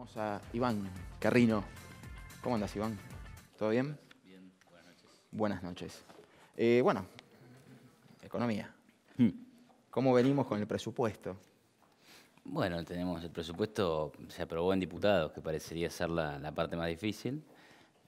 Vamos a Iván Carrino. ¿Cómo andas, Iván? ¿Todo bien? Bien, buenas noches. Buenas noches. Eh, bueno, economía. Hmm. ¿Cómo venimos con el presupuesto? Bueno, tenemos el presupuesto, se aprobó en diputados, que parecería ser la, parte más difícil.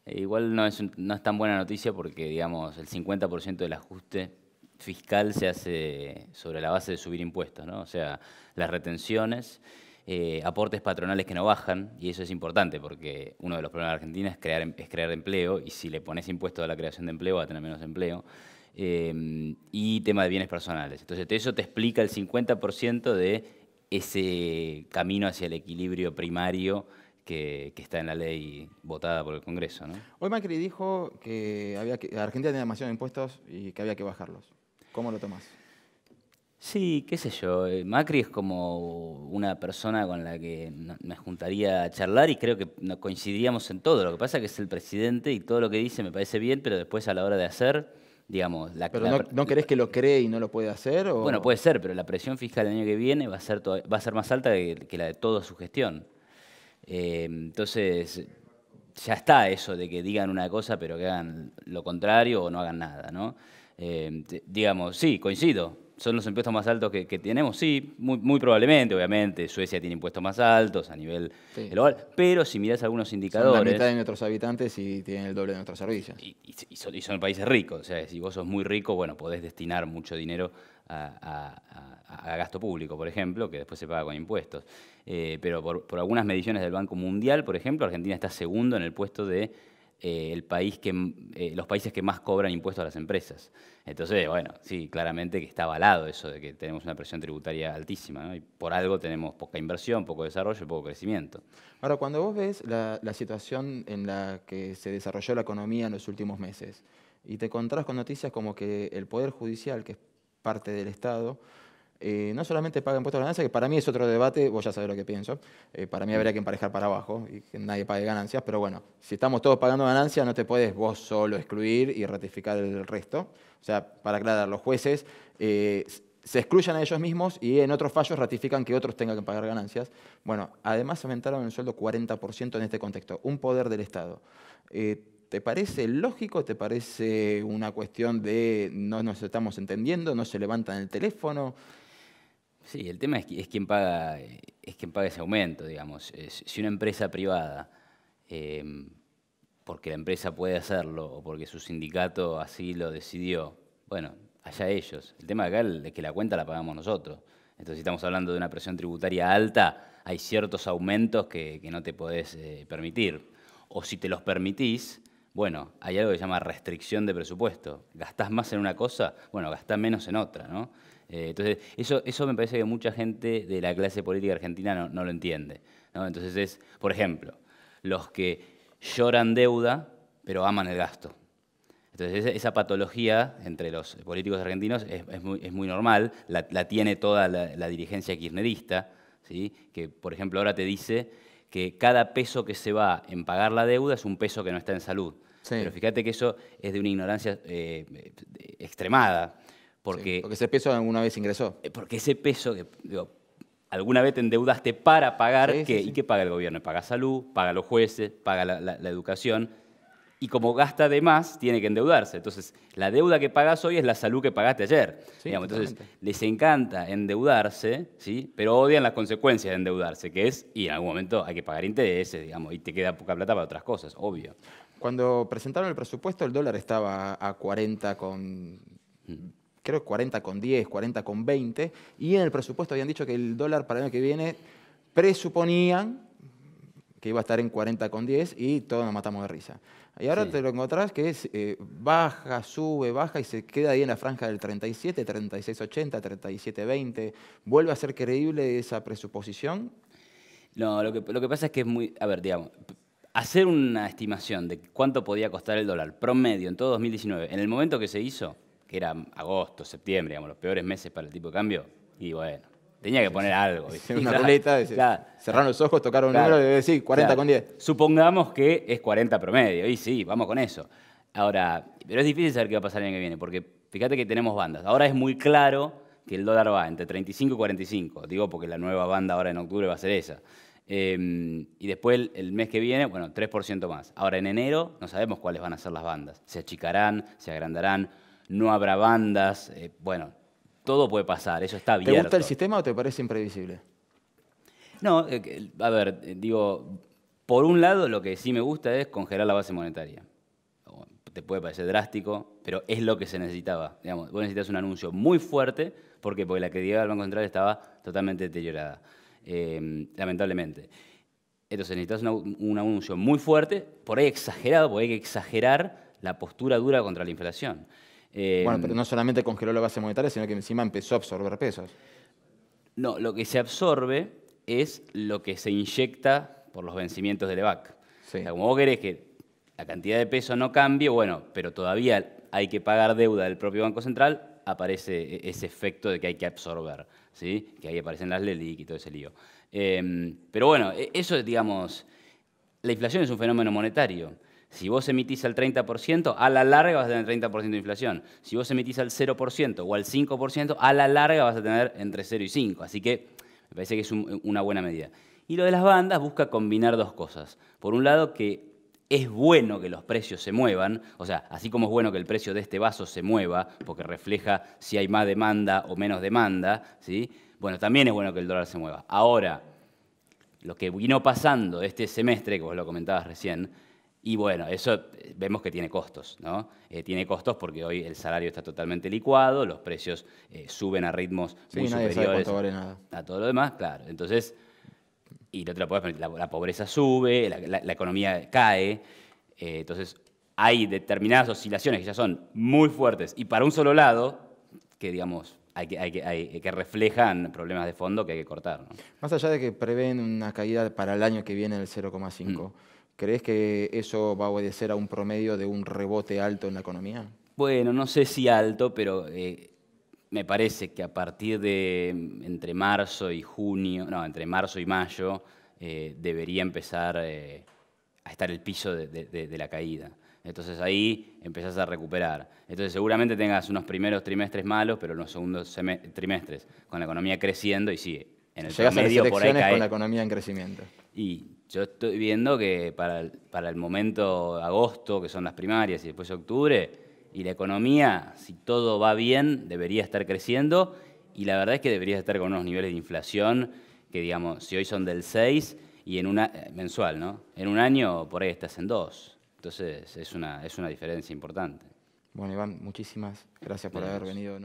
Eh, igual no es, no es tan buena noticia porque, digamos, el 50% del ajuste fiscal se hace sobre la base de subir impuestos, ¿no? O sea, las retenciones eh, aportes patronales que no bajan, y eso es importante porque uno de los problemas de Argentina es crear, em, es crear empleo, y si le pones impuesto a la creación de empleo va a tener menos empleo, eh, y tema de bienes personales. Entonces eso te explica el 50% de ese camino hacia el equilibrio primario que, está en la ley votada por el Congreso. Hoy Macri dijo que, había que Argentina tenía demasiados impuestos y que había que bajarlos. ¿Cómo lo tomas? Sí, qué sé yo. Eh, Macri es como una persona con la que me juntaría a charlar y creo que coincidiríamos en todo. Lo que pasa es que es el presidente y todo lo que dice me parece bien, pero después a la hora de hacer, digamos... La, no, crees que lo cree y no lo puede hacer? Bueno, puede ser, pero la presión fiscal el año que viene va a ser, va a ser más alta que, la de toda su gestión. Eh, entonces, ya está eso de que digan una cosa pero que hagan lo contrario o no hagan nada, ¿no? Eh, digamos, sí, coincido son los impuestos más altos que, tenemos, sí, muy, probablemente, obviamente, Suecia tiene impuestos más altos a nivel global, pero si mirás algunos indicadores... Son la mitad de nuestros habitantes y tienen el doble de nuestros servicios. Y, son, países ricos, o sea, si vos sos muy rico, bueno, podés destinar mucho dinero a, gasto público, por ejemplo, que después se paga con impuestos. Eh, pero por algunas mediciones del Banco Mundial, por ejemplo, Argentina está segundo en el puesto de eh, el país que, eh, los países que más cobran impuestos a las empresas. Entonces, bueno, sí, claramente que está avalado eso de que tenemos una presión tributaria altísima, y por algo tenemos poca inversión, poco desarrollo, poco crecimiento. Ahora, cuando vos ves la, la situación en la que se desarrolló la economía en los últimos meses, y te encontrás con noticias como que el Poder Judicial, que es parte del Estado, eh, no solamente paga impuestos de ganancias, que para mí es otro debate, vos ya sabés lo que pienso, eh, para mí habría que emparejar para abajo y que nadie pague ganancias, pero bueno, si estamos todos pagando ganancias, no te puedes vos solo excluir y ratificar el resto. O sea, para aclarar, los jueces eh, se excluyan a ellos mismos y en otros fallos ratifican que otros tengan que pagar ganancias. Bueno, además aumentaron el sueldo 40% en este contexto, un poder del Estado. ¿Te parece lógico? ¿Te parece una cuestión de no nos estamos entendiendo? ¿No se levantan el teléfono? Sí, el tema es, es quien paga, eh, es quien paga ese aumento, digamos. Si una empresa privada, em, porque la empresa puede hacerlo o porque su sindicato así lo decidió, bueno, allá ellos. El tema acá es que la cuenta la pagamos nosotros. Entonces, si estamos hablando de una presión tributaria alta, hay ciertos aumentos que, no te podés eh, permitir. O si te los permitís, bueno, hay algo que se llama restricción de presupuesto. ¿Gastás más en una cosa? Bueno, gastás menos en otra, ¿no? Eh, entonces, eso, me parece que mucha gente de la clase política argentina no, lo entiende. Entonces es, por ejemplo, los que lloran deuda, pero aman el gasto. Entonces, esa patología entre los políticos argentinos es, muy, normal, la, tiene toda la, dirigencia kirchnerista, ¿sí? que por ejemplo ahora te dice que cada peso que se va en pagar la deuda es un peso que no está en salud. Pero fíjate que eso es de una ignorancia eh, eh, extremada. Porque, ese peso alguna vez ingresó. Eh, porque ese peso que alguna vez te endeudaste para pagar, que, ¿y qué paga el gobierno? Paga salud, paga los jueces, paga la, educación y como gasta de más, tiene que endeudarse. Entonces, la deuda que pagas hoy es la salud que pagaste ayer. Entonces, les encanta endeudarse, ¿sí? pero odian las consecuencias de endeudarse, que es, y en algún momento hay que pagar intereses, digamos, y te queda poca plata para otras cosas, obvio. Cuando presentaron el presupuesto, el dólar estaba a 40 con... Mm creo 40 con 10, 40 con 20, y en el presupuesto habían dicho que el dólar para el año que viene presuponían que iba a estar en 40 con 10 y todos nos matamos de risa. Y ahora te lo encontrás que es, eh, baja, sube, baja y se queda ahí en la franja del 37, 36, 80, 37, 20. ¿Vuelve a ser creíble esa presuposición? No, lo que pasa es que es muy... A ver, digamos, hacer una estimación de cuánto podía costar el dólar promedio en todo 2019, en el momento que se hizo, era agosto, septiembre, digamos, los peores meses para el tipo de cambio, y bueno, tenía que poner algo. Una ruleta, cerrar los ojos, tocaron un número y decir 40 con 10. Supongamos que es 40 promedio, y sí, vamos con eso. Ahora, pero es difícil saber qué va a pasar el año que viene, porque fíjate que tenemos bandas. Ahora es muy claro que el dólar va entre 35 y 45, digo porque la nueva banda ahora en octubre va a ser esa. Em, y después el, mes que viene, bueno, 3% más. Ahora en enero no sabemos cuáles van a ser las bandas. Se achicarán, se agrandarán no habrá bandas, eh, bueno, todo puede pasar, eso está abierto. ¿Te gusta el sistema o te parece imprevisible? No, eh, a ver, eh, digo, por un lado lo que sí me gusta es congelar la base monetaria. Te puede parecer drástico, pero es lo que se necesitaba. vos necesitas un anuncio muy fuerte, ¿por Porque la credibilidad del Banco Central estaba totalmente deteriorada, em, lamentablemente. Entonces necesitas un anuncio muy fuerte, por ahí exagerado, porque hay que exagerar la postura dura contra la inflación bueno, em, pero no solamente congeló la base monetaria, sino que encima empezó a absorber pesos. No, lo que se absorbe es lo que se inyecta por los vencimientos del EVAC. como vos querés que la cantidad de peso no cambie, bueno, pero todavía hay que pagar deuda del propio Banco Central, aparece e-, ese efecto de que hay que absorber, ¿sí? que ahí aparecen las LELIC y todo ese lío. Em, pero bueno, e-, eso es, digamos, la inflación es un fenómeno monetario. Si vos emitís al 30%, a la larga vas a tener 30% de inflación. Si vos emitís al 0% o al 5%, a la larga vas a tener entre 0 y 5. Así que me parece que es una buena medida. Y lo de las bandas busca combinar dos cosas. Por un lado, que es bueno que los precios se muevan, o sea, así como es bueno que el precio de este vaso se mueva, porque refleja si hay más demanda o menos demanda, ¿sí? bueno, también es bueno que el dólar se mueva. Ahora, lo que vino pasando este semestre, que vos lo comentabas recién, y bueno, eso eh, vemos que tiene costos, ¿no? Eh, tiene costos porque hoy el salario está totalmente licuado, los precios eh, suben a ritmos muy superiores a todo lo demás, claro. Entonces, y la, la, pobreza sube, la, economía cae, entonces hay determinadas oscilaciones que ya son muy fuertes y para un solo lado, que digamos, hay que, hay que, reflejan problemas de fondo que hay que cortar. ¿no? Más allá de que prevén una caída para el año que viene del 0,5. ¿Crees que eso va a obedecer a un promedio de un rebote alto en la economía? Bueno, no sé si alto, pero eh, me parece que a partir de mm, entre marzo y junio, no, entre marzo y mayo, eh, debería empezar eh, a estar el piso de, la caída. Entonces ahí empezás a recuperar. Entonces seguramente tengas unos primeros trimestres malos, pero los segundos trimestres con la economía creciendo y sí, en el promedio por ahí cae. con la economía en crecimiento. Y yo estoy viendo que para el, para el momento agosto, que son las primarias, y después octubre, y la economía, si todo va bien, debería estar creciendo, y la verdad es que debería estar con unos niveles de inflación que, digamos, si hoy son del 6 y en una eh, mensual, ¿no? En un año por ahí estás en 2. Entonces es una, es una diferencia importante. Bueno, Iván, muchísimas gracias por haber venido